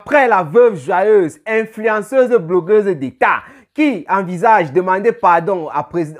Après la veuve joyeuse, influenceuse blogueuse d'État, qui envisage demander pardon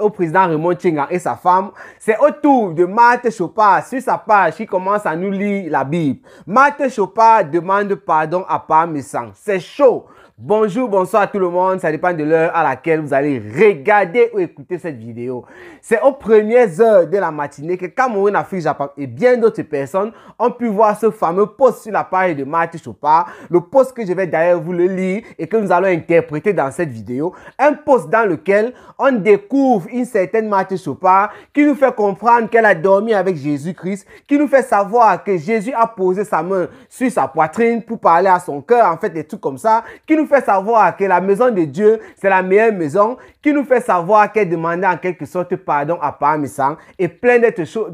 au président Raymond Tchenga et sa femme, c'est au tour de Marthe Chopin sur sa page qui commence à nous lire la Bible. Marthe Chopin demande pardon à Parmesan. C'est chaud. Bonjour, bonsoir à tout le monde. Ça dépend de l'heure à laquelle vous allez regarder ou écouter cette vidéo. C'est aux premières heures de la matinée que Cameroun, Afrique, Japon et bien d'autres personnes ont pu voir ce fameux post sur la page de Mathieu Chopin, Le post que je vais d'ailleurs vous le lire et que nous allons interpréter dans cette vidéo. Un post dans lequel on découvre une certaine Mathieu Chopin qui nous fait comprendre qu'elle a dormi avec Jésus-Christ, qui nous fait savoir que Jésus a posé sa main sur sa poitrine pour parler à son cœur, en fait, des trucs comme ça, qui nous fait savoir que la maison de Dieu, c'est la meilleure maison, qui nous fait savoir qu'elle demandait en quelque sorte pardon à Parmesan et plein d'autres choses,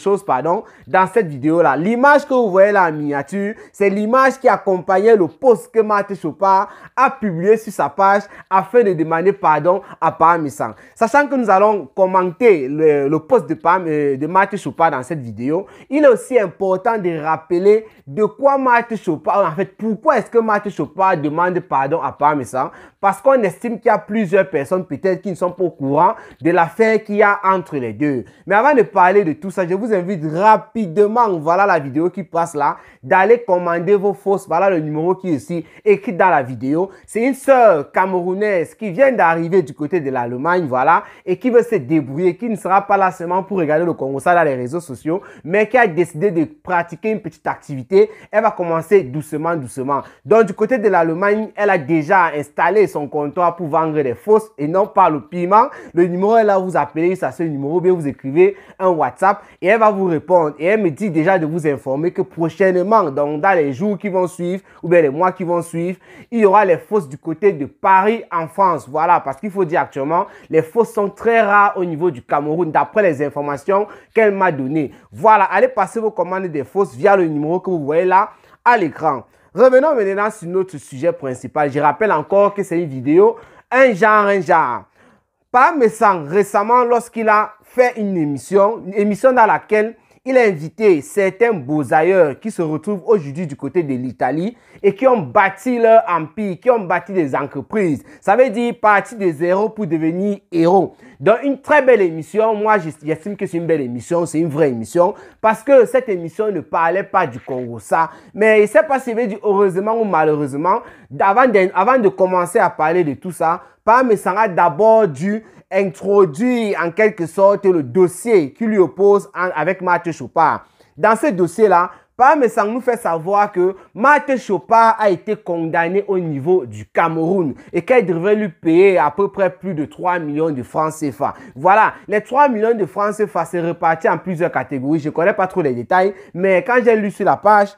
choses, pardon, dans cette vidéo-là. L'image que vous voyez là en miniature, c'est l'image qui accompagnait le poste que Marthe Chopin a publié sur sa page afin de demander pardon à Parmesan. Sachant que nous allons commenter le, le post de, Pam, euh, de Marthe Chopard dans cette vidéo, il est aussi important de rappeler de quoi Marthe Chopin en fait, pourquoi est-ce que Marthe Chopin demande pardon à parmi ça parce qu'on estime qu'il y a plusieurs personnes peut-être qui ne sont pas au courant de l'affaire qu'il y a entre les deux. Mais avant de parler de tout ça, je vous invite rapidement, voilà la vidéo qui passe là, d'aller commander vos fausses. Voilà le numéro qui est ici écrit dans la vidéo. C'est une soeur camerounaise qui vient d'arriver du côté de l'Allemagne, voilà, et qui veut se débrouiller, qui ne sera pas là seulement pour regarder le Congo ça dans les réseaux sociaux, mais qui a décidé de pratiquer une petite activité. Elle va commencer doucement, doucement. Donc du côté de l'Allemagne, elle a déjà installé son comptoir pour vendre les fausses et non pas le piment. Le numéro est là, vous appelez ça ce numéro, vous écrivez un WhatsApp et elle va vous répondre. Et elle me dit déjà de vous informer que prochainement, donc dans les jours qui vont suivre ou bien les mois qui vont suivre, il y aura les fausses du côté de Paris en France. Voilà, parce qu'il faut dire actuellement, les fausses sont très rares au niveau du Cameroun d'après les informations qu'elle m'a données. Voilà, allez passer vos commandes des fausses via le numéro que vous voyez là à l'écran. Revenons maintenant sur notre sujet principal. Je rappelle encore que c'est une vidéo un genre, un genre. Par Messang, récemment, lorsqu'il a fait une émission, une émission dans laquelle il a invité certains beaux-ailleurs qui se retrouvent aujourd'hui du côté de l'Italie et qui ont bâti leur empire, qui ont bâti des entreprises. Ça veut dire partir des héros pour devenir héros. Dans une très belle émission. Moi, j'estime que c'est une belle émission, c'est une vraie émission, parce que cette émission ne parlait pas du Congo, ça. Mais il s'est sais pas heureusement ou malheureusement, avant de, avant de commencer à parler de tout ça, Pam a d'abord dû introduire en quelque sorte le dossier qui lui oppose avec Mathieu Chopard. Dans ce dossier-là, mais ça nous fait savoir que Mate Chopin a été condamné au niveau du Cameroun et qu'elle devrait lui payer à peu près plus de 3 millions de francs CFA. Voilà, les 3 millions de francs CFA, se reparti en plusieurs catégories. Je ne connais pas trop les détails, mais quand j'ai lu sur la page,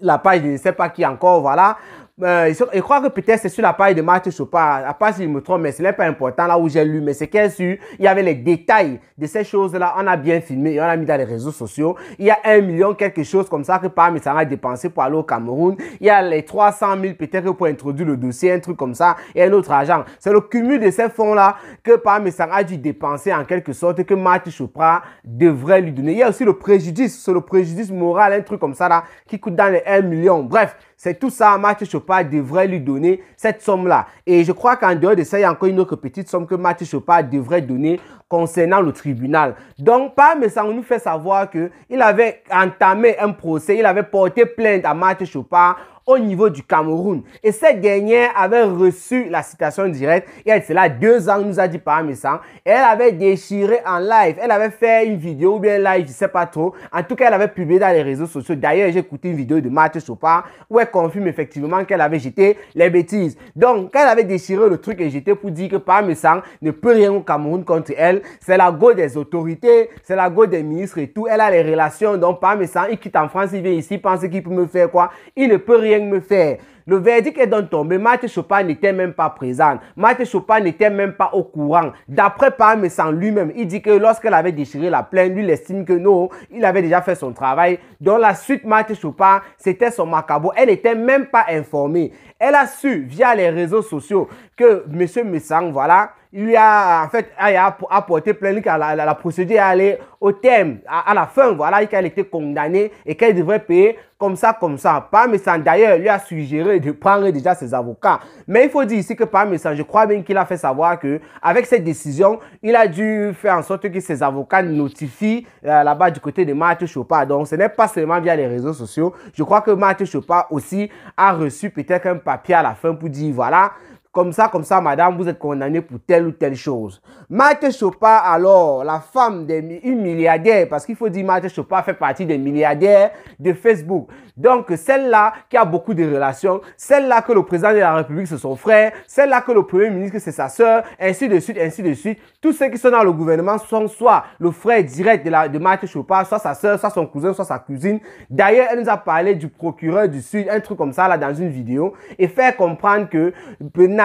la page, je ne sais pas qui encore, voilà je euh, crois que peut-être c'est sur la paille de Mathieu Chopin à part si me trompe, mais ce n'est pas important là où j'ai lu, mais c'est qu'elle il y avait les détails de ces choses-là, on a bien filmé et on a mis dans les réseaux sociaux. Il y a un million quelque chose comme ça que parmi ça a dépensé pour aller au Cameroun. Il y a les 300 000 peut-être pour introduire le dossier, un truc comme ça, et un autre agent. C'est le cumul de ces fonds-là que parmi ça a dû dépenser en quelque sorte que Mathieu Chopra devrait lui donner. Il y a aussi le préjudice, c'est le préjudice moral, un truc comme ça là, qui coûte dans les 1 million. Bref, c'est tout ça, Mathieu Chopard devrait lui donner cette somme-là. Et je crois qu'en dehors de ça, il y a encore une autre petite somme que Mathieu Chopin devrait donner concernant le tribunal. Donc, Pam nous fait savoir qu'il avait entamé un procès, il avait porté plainte à Mathieu Chopin au niveau du Cameroun. Et cette dernière avait reçu la citation directe. Et elle, c'est là deux ans, nous a dit par Messang. Elle avait déchiré en live. Elle avait fait une vidéo ou bien live, je sais pas trop. En tout cas, elle avait publié dans les réseaux sociaux. D'ailleurs, j'ai écouté une vidéo de Mathieu Chopin où elle confirme effectivement qu'elle avait jeté les bêtises. Donc, elle avait déchiré le truc et jeté pour dire que par ne peut rien au Cameroun contre elle, c'est la go des autorités, c'est la go des ministres et tout. Elle a les relations, donc parmi il quitte en France, il vient ici, pense qu'il peut me faire quoi Il ne peut rien me faire. Le verdict est donc tombé. Mathieu Chopin n'était même pas présent. Mathieu Chopin n'était même pas au courant. D'après Parmesan lui-même, il dit que lorsqu'elle avait déchiré la plaine, lui, il estime que non, il avait déjà fait son travail. Dans la suite, Mathieu Chopin, c'était son macabre. Elle n'était même pas informée. Elle a su, via les réseaux sociaux, que M. Messang, voilà, il lui a en fait ah, a apporté plein la, la, la, procédure est au thème, à, la fin, voilà, qu'elle était condamnée et qu'elle devrait payer comme ça, comme ça. ça, d'ailleurs, lui a suggéré de prendre déjà ses avocats. Mais il faut dire ici que ça, je crois bien qu'il a fait savoir que avec cette décision, il a dû faire en sorte que ses avocats notifient euh, là-bas du côté de Mathieu Chopin. Donc, ce n'est pas seulement via les réseaux sociaux. Je crois que Mathieu Chopin aussi a reçu peut-être un papier à la fin pour dire, voilà, comme ça, comme ça, madame, vous êtes condamnée pour telle ou telle chose. Mathieu Chopin, alors, la femme d'une milliardaire, parce qu'il faut dire Mathieu Chopin fait partie des milliardaires de Facebook. Donc, celle-là qui a beaucoup de relations, celle-là que le président de la République, c'est son frère, celle-là que le premier ministre, c'est sa soeur, ainsi de suite, ainsi de suite. Tous ceux qui sont dans le gouvernement sont soit le frère direct de, la, de Chopin, soit sa soeur, soit son cousin, soit sa cousine. D'ailleurs, elle nous a parlé du procureur du Sud, un truc comme ça, là, dans une vidéo, et faire comprendre que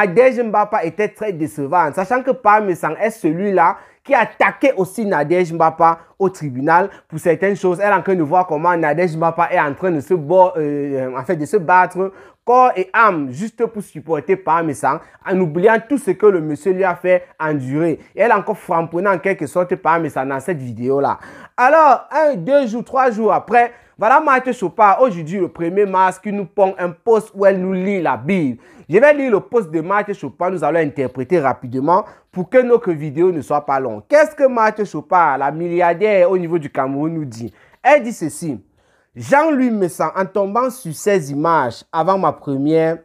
Nadej Mbappa était très décevante, sachant que Parmesan est celui-là qui attaquait aussi Nadej Mbappa au tribunal pour certaines choses. Elle est en train de voir comment Nadej Mbappa est en train de se, euh, de se battre corps et âme juste pour supporter Parmesan en oubliant tout ce que le monsieur lui a fait endurer. Et elle est encore framponnée en quelque sorte Parmesan dans cette vidéo-là. Alors, un, deux jours, trois jours après, voilà Mathieu Chopin, aujourd'hui le 1er mars, qui nous pond un post où elle nous lit la Bible. Je vais lire le post de Mathieu Chopin, nous allons interpréter rapidement pour que notre vidéo ne soit pas longue. Qu'est-ce que Mathieu Chopin, la milliardaire au niveau du Cameroun, nous dit Elle dit ceci. Jean lui me sent en tombant sur ces images avant ma première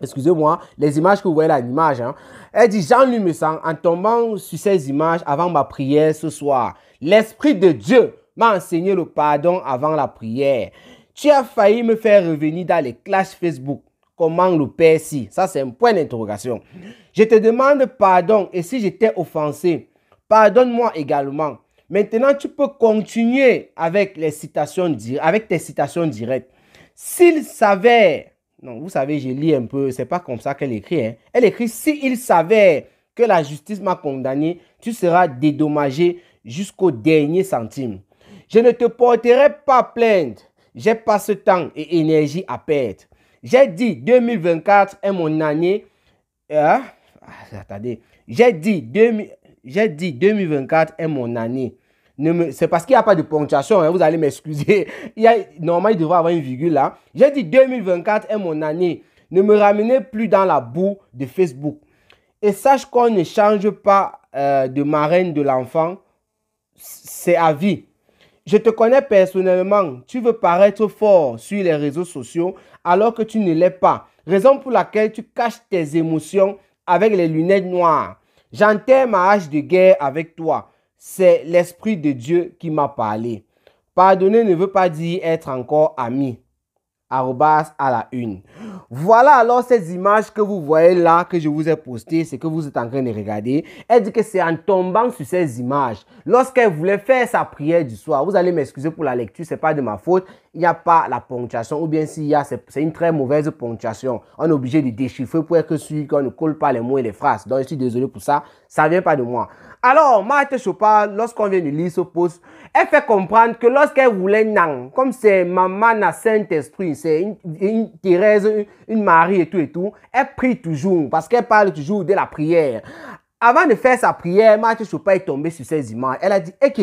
Excusez-moi, les images que vous voyez là, l'image. Hein. Elle dit, Jean lui me sent en tombant sur ces images avant ma prière ce soir. L'Esprit de Dieu m'a enseigné le pardon avant la prière. Tu as failli me faire revenir dans les clashs Facebook. Comment le Père si Ça, c'est un point d'interrogation. Je te demande pardon et si j'étais offensé, pardonne-moi également. Maintenant, tu peux continuer avec, les citations, avec tes citations directes. S'il s'avère, non, vous savez, je lis un peu, c'est pas comme ça qu'elle écrit. Hein. Elle écrit s'il s'avère que la justice m'a condamné, tu seras dédommagé jusqu'au dernier centime. Je ne te porterai pas plainte. J'ai pas ce temps et énergie à perdre. J'ai dit 2024 est mon année. Ah, ah, attendez. J'ai dit, 2024 est mon année. C'est parce qu'il n'y a pas de ponctuation, hein, vous allez m'excuser. Normalement, il devrait avoir une virgule là. J'ai dit 2024 est mon année. Ne me ramenez plus dans la boue de Facebook. Et sache qu'on ne change pas euh, de marraine de l'enfant. C'est à vie. Je te connais personnellement, tu veux paraître fort sur les réseaux sociaux alors que tu ne l'es pas, raison pour laquelle tu caches tes émotions avec les lunettes noires. J'enterre ma hache de guerre avec toi. C'est l'Esprit de Dieu qui m'a parlé. Pardonner ne veut pas dire être encore ami à la une. Voilà alors ces images que vous voyez là, que je vous ai postées, ce que vous êtes en train de regarder. Elle dit que c'est en tombant sur ces images, lorsqu'elle voulait faire sa prière du soir, vous allez m'excuser pour la lecture, c'est pas de ma faute, il n'y a pas la ponctuation, ou bien s'il y a, c'est une très mauvaise ponctuation. On est obligé de déchiffrer pour être sûr qu'on ne colle pas les mots et les phrases. Donc, je suis désolé pour ça. Ça ne vient pas de moi. Alors, Marthe Chopin, lorsqu'on vient de lire ce post, elle fait comprendre que lorsqu'elle voulait non, comme c'est maman à Saint-Esprit, c'est une, Thérèse, une, Marie et tout et tout, elle prie toujours parce qu'elle parle toujours de la prière. Avant de faire sa prière, Marthe Chopin est tombée sur ses images. Elle a dit, OK,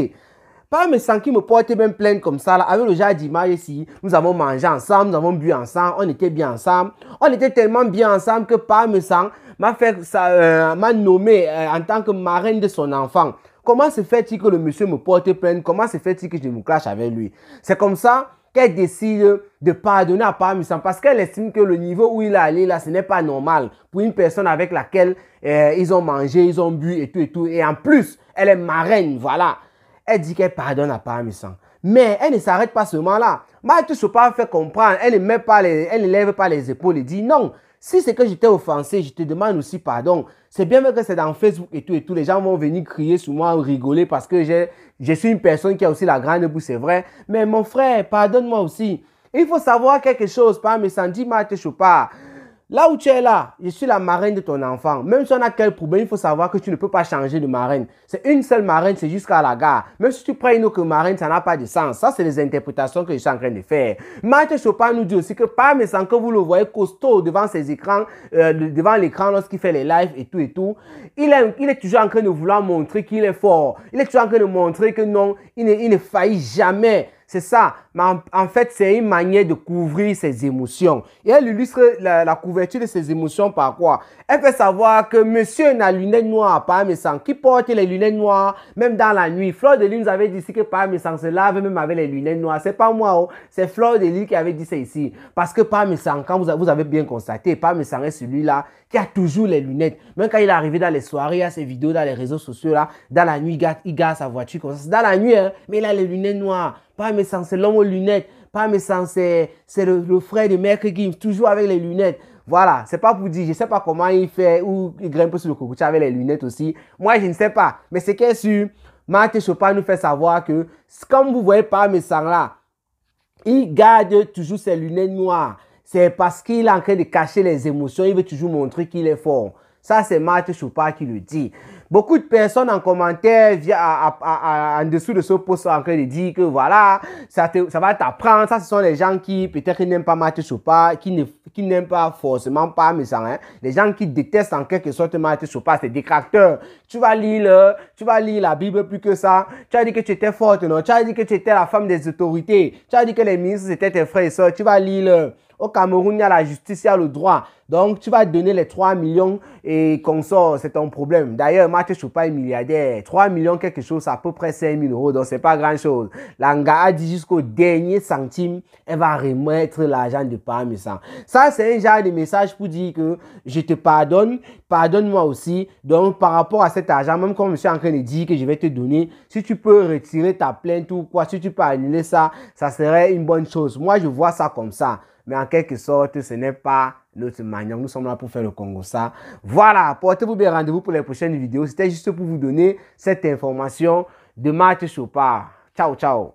pas qui me portait même pleine comme ça, là, avec le genre d'image ici. Nous avons mangé ensemble, nous avons bu ensemble, on était bien ensemble. On était tellement bien ensemble que Parmesan m'a fait euh, m'a nommé euh, en tant que marraine de son enfant. Comment se fait-il que le monsieur me porte plainte Comment se fait-il que je me clash avec lui C'est comme ça qu'elle décide de pardonner à Parmesan parce qu'elle estime que le niveau où il est allé là, ce n'est pas normal pour une personne avec laquelle euh, ils ont mangé, ils ont bu et tout et tout. Et en plus, elle est marraine, voilà. Elle dit qu'elle pardonne à Parmesan. Mais elle ne s'arrête pas seulement là. se pas fait comprendre, elle ne, met pas elle lève pas les épaules et dit non, si c'est que j'étais offensé, je te demande aussi pardon. C'est bien vrai que c'est dans Facebook et tout et tout. Les gens vont venir crier sur moi rigoler parce que je suis une personne qui a aussi la grande bouche, c'est vrai. Mais mon frère, pardonne-moi aussi. Il faut savoir quelque chose, par dit Marie Chopa. Là où tu es là, je suis la marraine de ton enfant. Même si on a quel problème, il faut savoir que tu ne peux pas changer de marraine. C'est une seule marraine, c'est jusqu'à la gare. Même si tu prends une autre marraine, ça n'a pas de sens. Ça, c'est les interprétations que je suis en train de faire. Martin Chopin nous dit aussi que par sans que vous le voyez costaud devant ses écrans, euh, devant l'écran lorsqu'il fait les lives et tout et tout, il est, toujours en train de vouloir montrer qu'il est fort. Il est toujours en train de montrer que non, il ne faillit jamais. C'est ça. Mais en, fait, c'est une manière de couvrir ses émotions. Et elle illustre la, couverture de ses émotions par quoi Elle fait savoir que monsieur n'a lunettes noires, par sang qui porte les lunettes noires, même dans la nuit. Fleur de Lune nous avait dit que par sang se lave même avec les lunettes noires. C'est pas moi, oh. c'est Fleur de Lune qui avait dit ça ici. Parce que par sang quand vous, avez bien constaté, par sang est celui-là qui a toujours les lunettes. Même quand il est arrivé dans les soirées, à ses vidéos dans les réseaux sociaux, là, dans la nuit, il garde, sa voiture comme ça. Dans la nuit, hein. mais il a les lunettes noires. Pas mes c'est l'homme aux lunettes. Pas mes sans c'est le, frère de Merck toujours avec les lunettes. Voilà, c'est pas pour dire, je sais pas comment il fait ou il grimpe sur le cocotier avec les lunettes aussi. Moi, je ne sais pas. Mais ce qui est sûr, Martin Chopin nous fait savoir que, comme vous voyez pas mes là, il garde toujours ses lunettes noires. C'est parce qu'il est en train de cacher les émotions, il veut toujours montrer qu'il est fort. Ça, c'est Martin Chopin qui le dit. Beaucoup de personnes en commentaire, via, en dessous de ce post, sont en train de dire que voilà, ça, va t'apprendre. Ça, ce sont les gens qui peut-être n'aiment pas Mathieu Chopa, qui, n'aiment pas forcément pas mais ça, hein. Les gens qui détestent en quelque sorte Mathieu Chopin, c'est des Tu vas lire le, tu vas lire la Bible plus que ça. Tu as dit que tu étais forte, non? Tu as dit que tu étais la femme des autorités. Tu as dit que les ministres étaient tes frères et sœurs. Tu vas lire le, au Cameroun, il y a la justice, il y a le droit. Donc, tu vas donner les 3 millions et sort, c'est ton problème. D'ailleurs, moi, je suis pas un milliardaire. 3 millions, quelque chose, à peu près 5 000 euros. Donc, ce n'est pas grand chose. Langa a dit jusqu'au dernier centime, elle va remettre l'argent de ça. Ça, c'est un genre de message pour dire que je te pardonne, pardonne-moi aussi. Donc, par rapport à cet argent, même quand je suis en train de dire que je vais te donner, si tu peux retirer ta plainte ou quoi, si tu peux annuler ça, ça serait une bonne chose. Moi, je vois ça comme ça mais en quelque sorte, ce n'est pas notre manière. Nous sommes là pour faire le Congo ça. Voilà, portez-vous bien rendez-vous pour les prochaines vidéos. C'était juste pour vous donner cette information de Matt Chopard. Ciao, ciao.